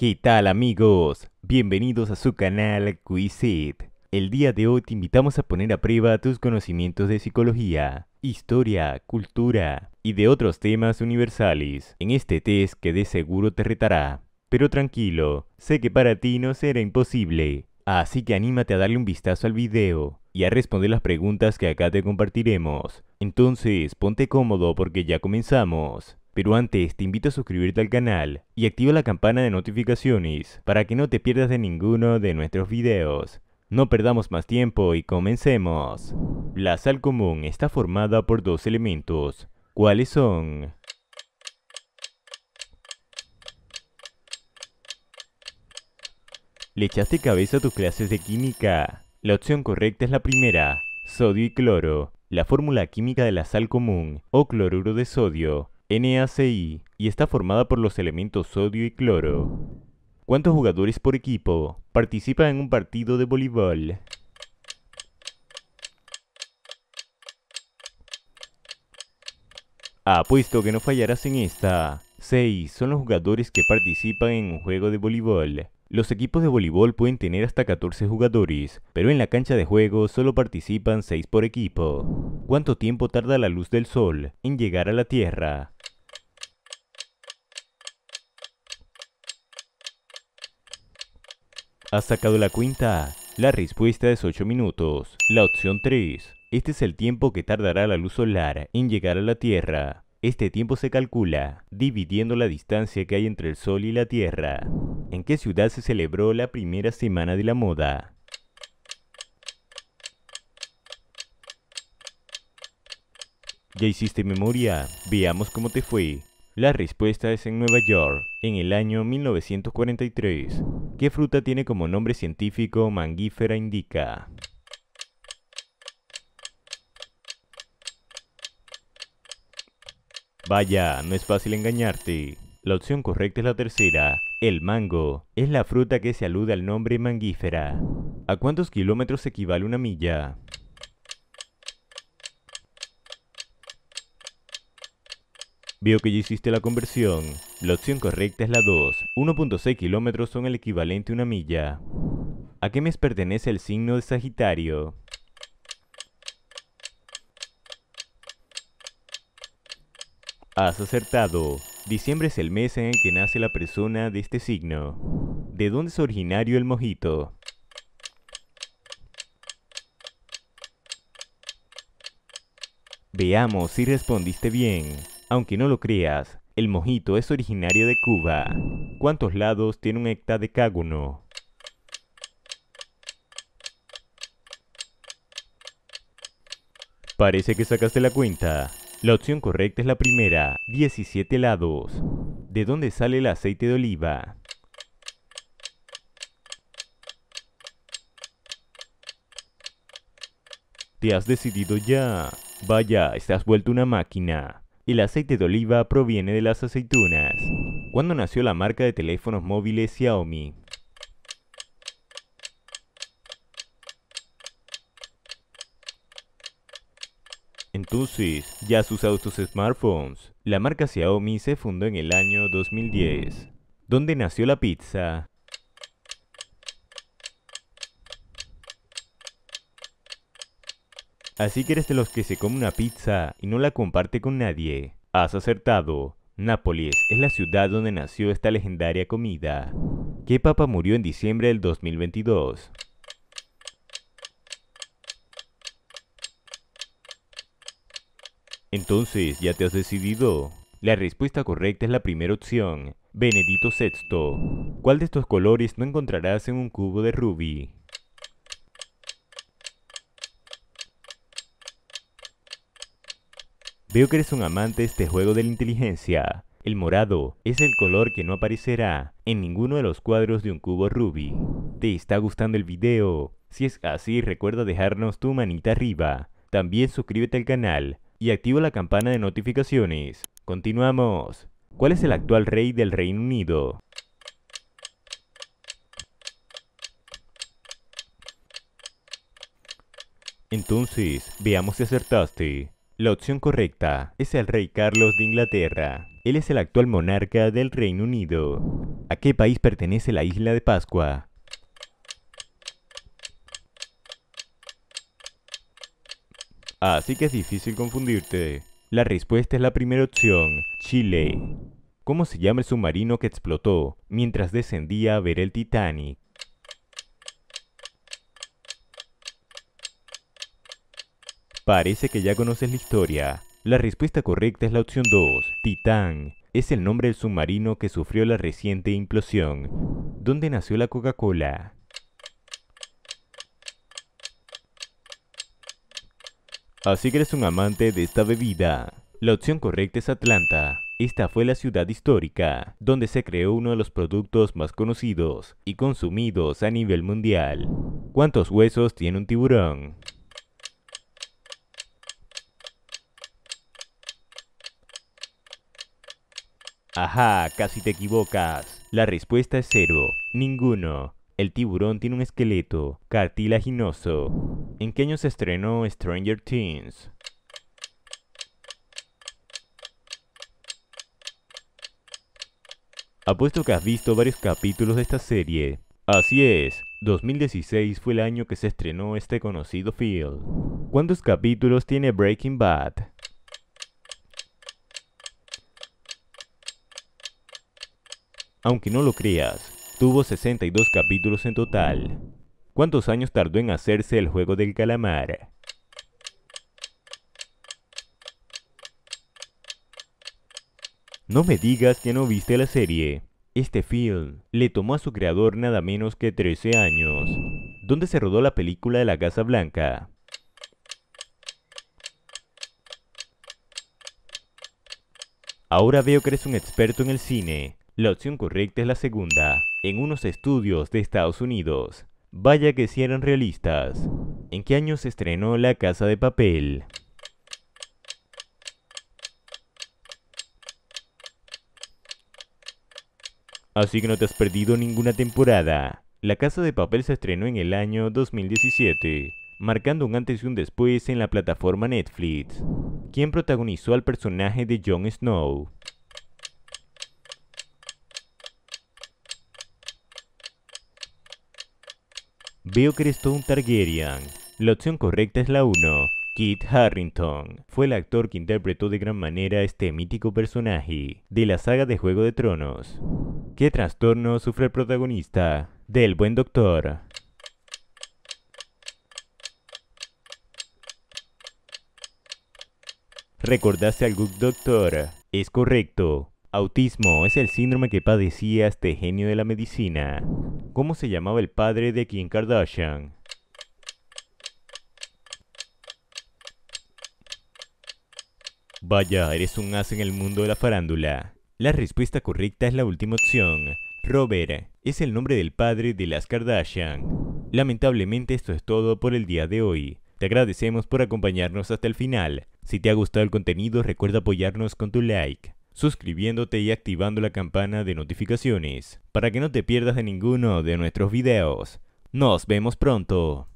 ¿Qué tal amigos? Bienvenidos a su canal Quizit. El día de hoy te invitamos a poner a prueba tus conocimientos de psicología, historia, cultura y de otros temas universales en este test que de seguro te retará. Pero tranquilo, sé que para ti no será imposible, así que anímate a darle un vistazo al video y a responder las preguntas que acá te compartiremos. Entonces, ponte cómodo porque ya comenzamos. Pero antes te invito a suscribirte al canal y activa la campana de notificaciones para que no te pierdas de ninguno de nuestros videos. No perdamos más tiempo y comencemos. La sal común está formada por dos elementos. ¿Cuáles son? ¿Le echaste cabeza a tus clases de química? La opción correcta es la primera, sodio y cloro. La fórmula química de la sal común o cloruro de sodio NaCi y está formada por los elementos sodio y cloro. ¿Cuántos jugadores por equipo participan en un partido de voleibol? Apuesto que no fallarás en esta. 6. Son los jugadores que participan en un juego de voleibol. Los equipos de voleibol pueden tener hasta 14 jugadores, pero en la cancha de juego solo participan 6 por equipo. ¿Cuánto tiempo tarda la luz del sol en llegar a la Tierra? Has sacado la cuenta. La respuesta es 8 minutos. La opción 3. Este es el tiempo que tardará la luz solar en llegar a la Tierra. Este tiempo se calcula dividiendo la distancia que hay entre el Sol y la Tierra. ¿En qué ciudad se celebró la primera semana de la moda? ¿Ya hiciste memoria? Veamos cómo te fue. La respuesta es en Nueva York en el año 1943. ¿Qué fruta tiene como nombre científico mangífera indica? Vaya, no es fácil engañarte. La opción correcta es la tercera. El mango es la fruta que se alude al nombre mangífera. ¿A cuántos kilómetros equivale una milla? Veo que ya hiciste la conversión. La opción correcta es la 2. 1.6 kilómetros son el equivalente a una milla. ¿A qué mes pertenece el signo de Sagitario? Has acertado. Diciembre es el mes en el que nace la persona de este signo. ¿De dónde es originario el mojito? Veamos si respondiste bien. Aunque no lo creas, el mojito es originario de Cuba. ¿Cuántos lados tiene un hectadecágono? Parece que sacaste la cuenta. La opción correcta es la primera, 17 lados. ¿De dónde sale el aceite de oliva? Te has decidido ya. Vaya, estás vuelto una máquina. El aceite de oliva proviene de las aceitunas. ¿Cuándo nació la marca de teléfonos móviles Xiaomi? Entonces, ¿ya has usado tus smartphones? La marca Xiaomi se fundó en el año 2010. ¿Dónde nació la pizza? Así que eres de los que se come una pizza y no la comparte con nadie. Has acertado. Nápoles es la ciudad donde nació esta legendaria comida. ¿Qué papa murió en diciembre del 2022? Entonces, ¿ya te has decidido? La respuesta correcta es la primera opción, Benedito VI. ¿Cuál de estos colores no encontrarás en un cubo de rubí? Veo que eres un amante de este juego de la inteligencia. El morado es el color que no aparecerá en ninguno de los cuadros de un cubo ruby. ¿Te está gustando el video? Si es así, recuerda dejarnos tu manita arriba. También suscríbete al canal y activa la campana de notificaciones. Continuamos. ¿Cuál es el actual rey del Reino Unido? Entonces, veamos si acertaste. La opción correcta es el rey Carlos de Inglaterra. Él es el actual monarca del Reino Unido. ¿A qué país pertenece la isla de Pascua? Así que es difícil confundirte. La respuesta es la primera opción, Chile. ¿Cómo se llama el submarino que explotó mientras descendía a ver el Titanic? Parece que ya conoces la historia. La respuesta correcta es la opción 2, Titán. Es el nombre del submarino que sufrió la reciente implosión. ¿Dónde nació la Coca-Cola? Así que eres un amante de esta bebida. La opción correcta es Atlanta. Esta fue la ciudad histórica, donde se creó uno de los productos más conocidos y consumidos a nivel mundial. ¿Cuántos huesos tiene un tiburón? Ajá, casi te equivocas. La respuesta es cero. Ninguno. El tiburón tiene un esqueleto cartilaginoso. ¿En qué año se estrenó Stranger Things? Apuesto que has visto varios capítulos de esta serie. Así es, 2016 fue el año que se estrenó este conocido film. ¿Cuántos capítulos tiene Breaking Bad? Aunque no lo creas, tuvo 62 capítulos en total. ¿Cuántos años tardó en hacerse el juego del calamar? No me digas que no viste la serie. Este film le tomó a su creador nada menos que 13 años. ¿Dónde se rodó la película de la Casa Blanca? Ahora veo que eres un experto en el cine. La opción correcta es la segunda, en unos estudios de Estados Unidos. Vaya que si eran realistas. ¿En qué año se estrenó La Casa de Papel? Así que no te has perdido ninguna temporada. La Casa de Papel se estrenó en el año 2017, marcando un antes y un después en la plataforma Netflix. ¿Quién protagonizó al personaje de Jon Snow? Veo que eres un Targaryen. La opción correcta es la 1. Kit Harrington fue el actor que interpretó de gran manera este mítico personaje de la saga de Juego de Tronos. ¿Qué trastorno sufre el protagonista del Buen Doctor? ¿Recordaste al Good Doctor? Es correcto. Autismo es el síndrome que padecía este genio de la medicina. ¿Cómo se llamaba el padre de Kim Kardashian? Vaya, eres un as en el mundo de la farándula. La respuesta correcta es la última opción. Robert es el nombre del padre de las Kardashian. Lamentablemente esto es todo por el día de hoy. Te agradecemos por acompañarnos hasta el final. Si te ha gustado el contenido recuerda apoyarnos con tu like suscribiéndote y activando la campana de notificaciones para que no te pierdas de ninguno de nuestros videos. Nos vemos pronto.